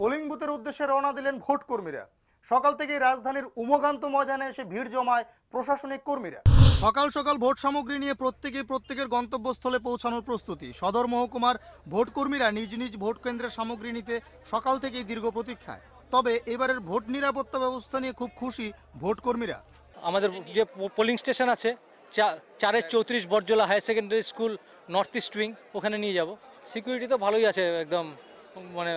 Polling বুথের উদ্দেশ্যে রওনা দিলেন ভোট কর্মীরা সকাল থেকেই রাজধানীর উমগান্ত ময়দানে এসে ভিড় জমায় প্রশাসনিক কর্মীরা সকাল সকাল ভোট সামগ্রী নিয়ে প্রত্যেকে প্রত্যেকের গন্তব্যস্থলে পৌঁছানোর প্রস্তুতি সদর মহকুমার ভোটকর্মীরা নিজ নিজ ভোট কেন্দ্রের সামগ্রী নিতে সকাল থেকেই দীর্ঘ প্রতীক্ষায় তবে এবারের ভোট নিরাপত্তা ব্যবস্থা নিয়ে খুব খুশি ভোটকর্মীরা আমাদের যে পোলিং স্টেশন আছে চারের চৌত্রিশ বটজলা higher secondary school north east wing ওখানে নিয়ে যাব সিকিউরিটি তো ভালোই আছে একদম মানে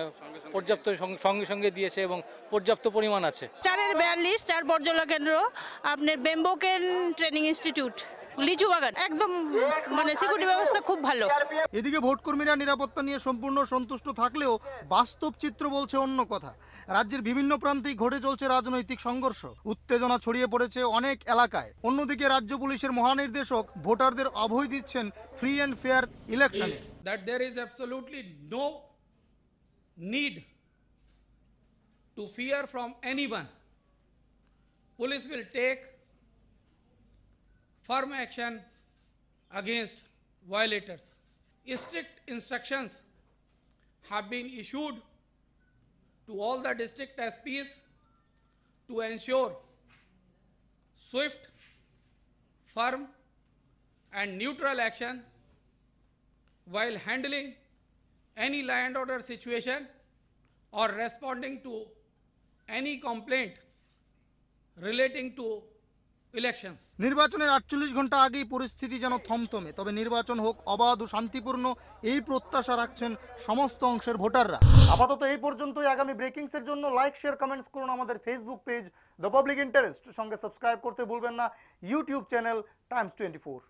পর্যাপ্ত সঙ্গে সঙ্গে দিয়েছে এবং পর্যাপ্ত পরিমাণ আছে চারের বিয়াল্লিশ চার বর্জলা কেন্দ্র আপনার বেম্বোকেন ট্রেনিং ইনস্টিটিউট লিচু মানে সিকিউরিটি ব্যবস্থা খুব ভালো এদিকে ভোটকর্মীরা নিরাপত্তা নিয়ে সম্পূর্ণ সন্তুষ্ট থাকলেও বাস্তব চিত্র বলছে অন্য কথা রাজ্যের বিভিন্ন প্রান্তেই ঘটে চলছে রাজনৈতিক সংঘর্ষ উত্তেজনা ছড়িয়ে পড়েছে অনেক এলাকায় অন্যদিকে রাজ্য পুলিশের মহানির্দেশক ভোটারদের অভয় দিচ্ছেন free and fair election that there is absolutely no need to fear from anyone. Police will take firm action against violators. Strict instructions have been issued to all the district SPs to ensure swift, firm and neutral action while handling any land order situation or responding to any complaint relating to elections. নির্বাচনের আটচল্লিশ ঘন্টা আগেই পরিস্থিতি যেন থমথমে তবে নির্বাচন হোক অবাধ ও শান্তিপূর্ণ এই প্রত্যাশা রাখছেন সমস্ত অংশের ভোটাররা আপাতত এই পর্যন্তই আগামী ব্রেকিংসের জন্য লাইক শেয়ার কমেন্টস করুন আমাদের Facebook page the public interest সঙ্গে সাবস্ক্রাইব করতে ভুলবেন না ইউটিউব চ্যানেল টাইমস টোয়েন্টি